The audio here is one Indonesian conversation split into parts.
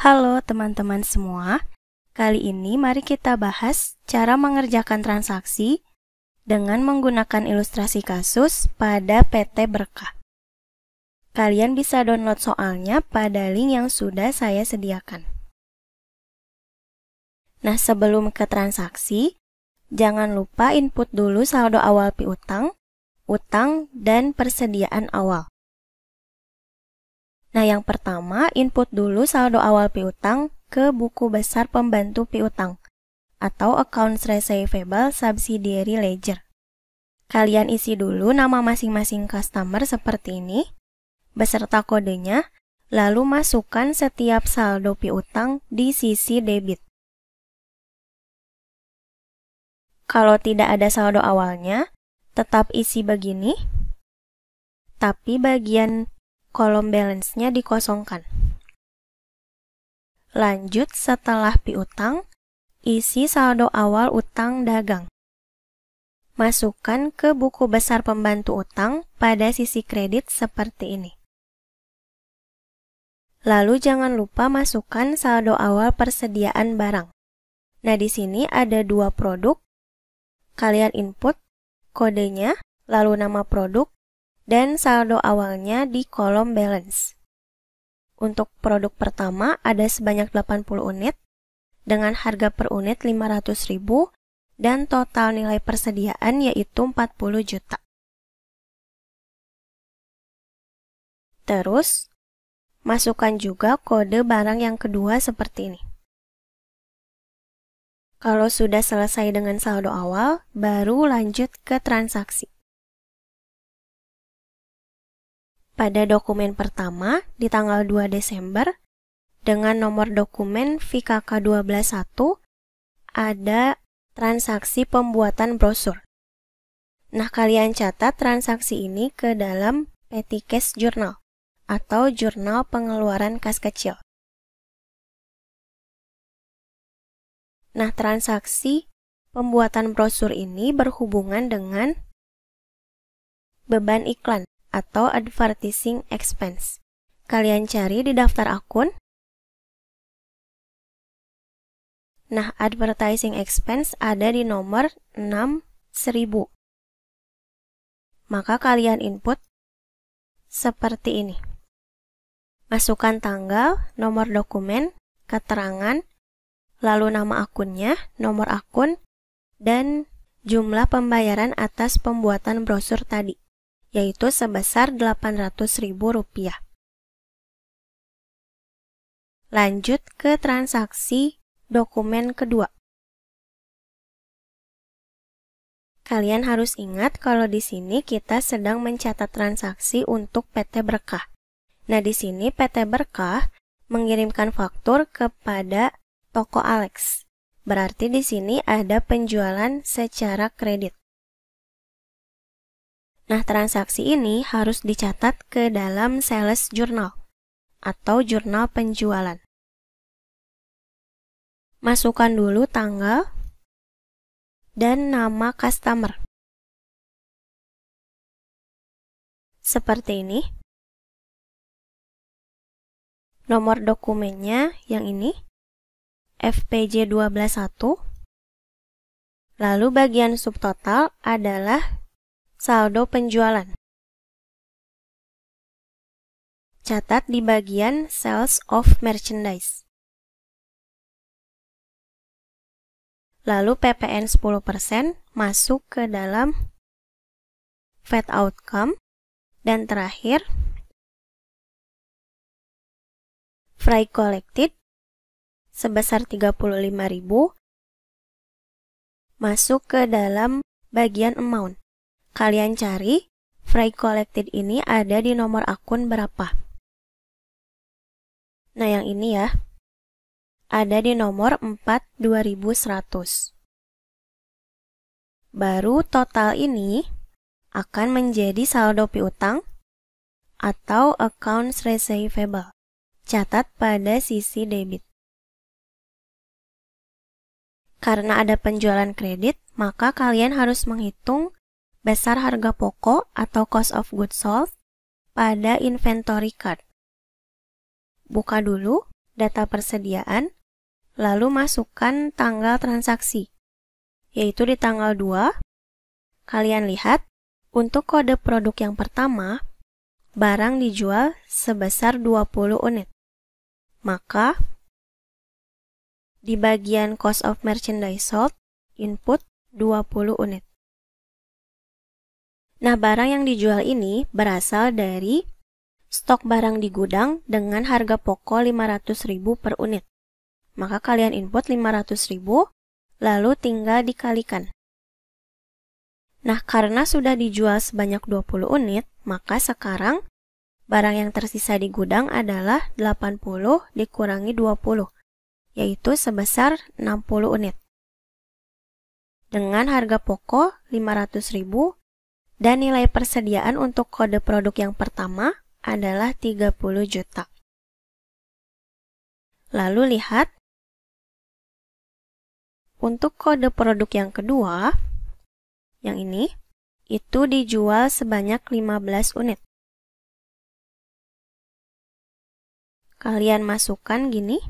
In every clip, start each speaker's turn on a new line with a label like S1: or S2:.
S1: Halo teman-teman semua, kali ini mari kita bahas cara mengerjakan transaksi dengan menggunakan ilustrasi kasus pada PT Berkah. Kalian bisa download soalnya pada link yang sudah saya sediakan. Nah, sebelum ke transaksi, jangan lupa input dulu saldo awal piutang, utang, dan persediaan awal. Nah, yang pertama, input dulu saldo awal piutang ke buku besar pembantu piutang atau accounts receivable subsidiary ledger. Kalian isi dulu nama masing-masing customer seperti ini, beserta kodenya, lalu masukkan setiap saldo piutang di sisi debit. Kalau tidak ada saldo awalnya, tetap isi begini, tapi bagian kolom balance-nya dikosongkan. Lanjut setelah piutang, isi saldo awal utang dagang. Masukkan ke buku besar pembantu utang pada sisi kredit seperti ini. Lalu jangan lupa masukkan saldo awal persediaan barang. Nah, di sini ada dua produk. Kalian input kodenya, lalu nama produk, dan saldo awalnya di kolom balance. Untuk produk pertama ada sebanyak 80 unit dengan harga per unit 500.000 dan total nilai persediaan yaitu 40
S2: juta. Terus,
S1: masukkan juga kode barang yang kedua seperti ini. Kalau sudah selesai dengan saldo awal, baru lanjut ke transaksi. pada dokumen pertama di tanggal 2 Desember dengan nomor dokumen VKK121 ada transaksi pembuatan brosur. Nah, kalian catat transaksi ini ke dalam petty cash journal atau jurnal pengeluaran kas kecil. Nah, transaksi pembuatan brosur ini berhubungan dengan beban iklan atau advertising expense.
S2: Kalian cari di daftar akun.
S1: Nah, advertising expense ada di nomor 6000. Maka kalian input seperti ini. Masukkan tanggal, nomor dokumen, keterangan, lalu nama akunnya, nomor akun, dan jumlah pembayaran atas pembuatan brosur tadi yaitu sebesar Rp800.000. Lanjut ke transaksi dokumen kedua. Kalian harus ingat kalau di sini kita sedang mencatat transaksi untuk PT Berkah. Nah, di sini PT Berkah mengirimkan faktur kepada toko Alex. Berarti di sini ada penjualan secara kredit. Nah, transaksi ini harus dicatat ke dalam sales journal atau jurnal penjualan. Masukkan
S2: dulu tanggal dan nama customer. Seperti ini.
S1: Nomor dokumennya yang ini. FPJ 121. Lalu bagian subtotal adalah
S2: Saldo penjualan. Catat di
S1: bagian Sales of Merchandise. Lalu PPN 10% masuk ke dalam
S2: VAT outcome dan terakhir fry collected sebesar 35.000
S1: masuk ke dalam bagian amount. Kalian cari free Collected ini ada di nomor akun berapa. Nah, yang ini ya. Ada di nomor 4 2100. Baru total ini akan menjadi saldo piutang atau accounts receivable. Catat pada sisi debit. Karena ada penjualan kredit, maka kalian harus menghitung besar harga pokok atau cost of goods sold pada inventory card. Buka dulu data persediaan, lalu masukkan tanggal transaksi, yaitu di tanggal 2. Kalian lihat, untuk kode produk yang pertama, barang dijual sebesar 20 unit. Maka, di bagian cost of merchandise sold, input 20 unit. Nah, barang yang dijual ini berasal dari stok barang di gudang dengan harga pokok 500.000 per unit. Maka kalian input 500.000 lalu tinggal dikalikan. Nah, karena sudah dijual sebanyak 20 unit, maka sekarang barang yang tersisa di gudang adalah 80 dikurangi 20, yaitu sebesar 60 unit. Dengan harga pokok 500 ribu dan nilai persediaan untuk kode produk yang pertama adalah 30 juta.
S2: Lalu lihat. Untuk kode produk yang kedua, yang ini, itu
S1: dijual sebanyak 15 unit. Kalian masukkan gini.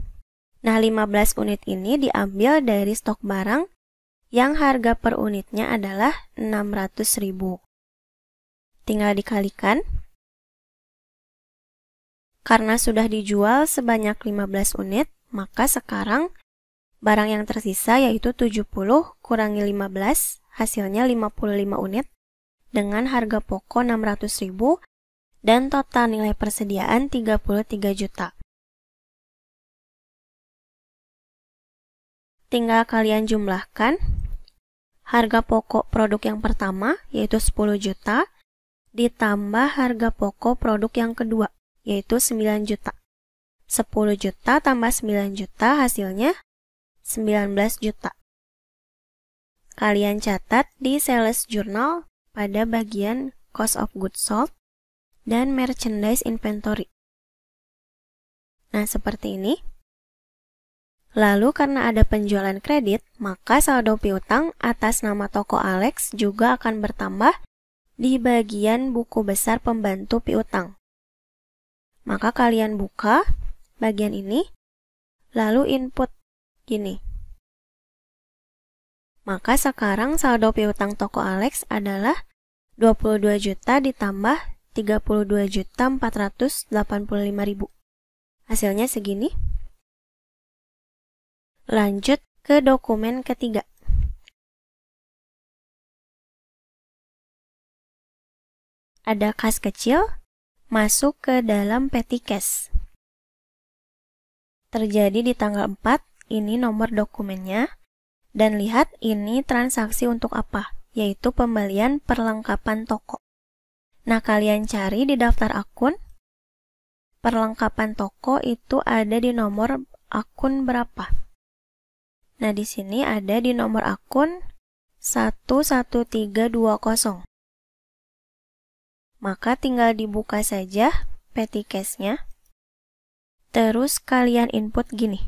S1: Nah, 15 unit ini diambil dari stok barang yang harga per unitnya adalah ribu tinggal dikalikan. Karena sudah dijual sebanyak 15 unit, maka sekarang barang yang tersisa yaitu 70 kurangi 15, hasilnya 55 unit dengan harga pokok 600.000 dan total nilai persediaan 33
S2: juta. Tinggal
S1: kalian jumlahkan harga pokok produk yang pertama yaitu 10 juta ditambah harga pokok produk yang kedua, yaitu 9 juta. 10 juta tambah 9 juta hasilnya 19 juta. Kalian catat di sales journal pada bagian cost of goods sold dan merchandise inventory. Nah, seperti ini. Lalu karena ada penjualan kredit, maka saldo piutang atas nama toko Alex juga akan bertambah di bagian buku besar pembantu piutang. Maka kalian buka bagian ini, lalu input gini. Maka sekarang saldo piutang toko Alex adalah 22 juta ditambah 32 juta 485 ribu. Hasilnya segini. Lanjut ke
S2: dokumen ketiga.
S1: ada kas kecil masuk ke dalam petty cash. Terjadi di tanggal 4, ini nomor dokumennya. Dan lihat ini transaksi untuk apa, yaitu pembelian perlengkapan toko. Nah, kalian cari di daftar akun, perlengkapan toko itu ada di nomor akun berapa. Nah, di sini ada di nomor akun 11320 maka tinggal dibuka saja petty case-nya.
S2: Terus kalian input gini.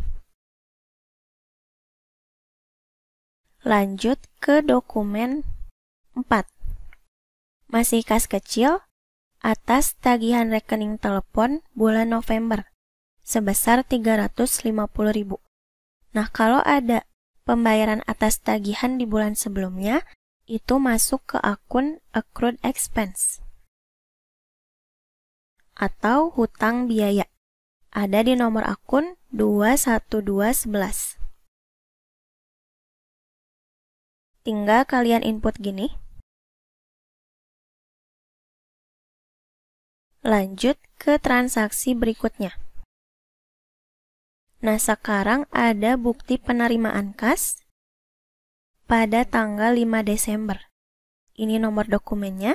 S1: Lanjut ke dokumen 4. Masih kas kecil atas tagihan rekening telepon bulan November sebesar 350.000. Nah, kalau ada pembayaran atas tagihan di bulan sebelumnya, itu masuk ke akun accrued expense atau hutang biaya. Ada di nomor akun 21211.
S2: Tinggal kalian input gini. Lanjut ke transaksi berikutnya.
S1: Nah, sekarang ada bukti penerimaan kas pada tanggal 5 Desember. Ini nomor dokumennya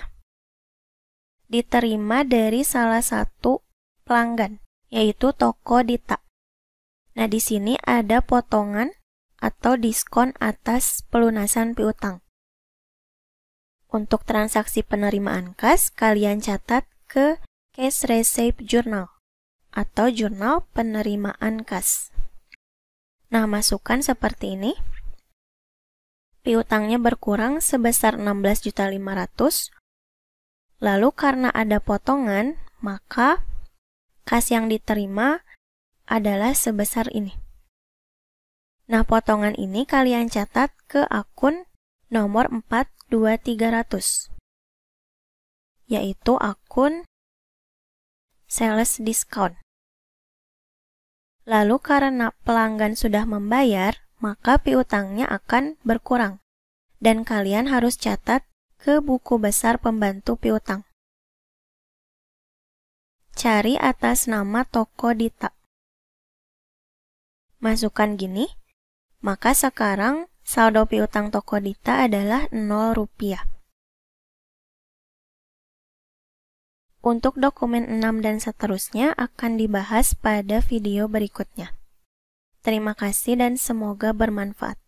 S1: diterima dari salah satu pelanggan, yaitu toko Dita. Nah, di sini ada potongan atau diskon atas pelunasan piutang. Untuk transaksi penerimaan kas, kalian catat ke Cash Receipt Journal atau jurnal penerimaan kas. Nah, masukkan seperti ini. Piutangnya berkurang sebesar 16.500 Lalu karena ada potongan, maka kas yang diterima adalah sebesar ini. Nah, potongan ini kalian catat ke akun nomor 42300, yaitu akun sales discount. Lalu karena pelanggan sudah membayar, maka piutangnya akan berkurang. Dan kalian harus catat ke buku besar pembantu piutang. Cari atas nama toko Dita. Masukkan gini, maka sekarang saldo piutang toko Dita adalah 0 rupiah. Untuk dokumen 6 dan seterusnya akan dibahas pada video berikutnya. Terima kasih dan semoga bermanfaat.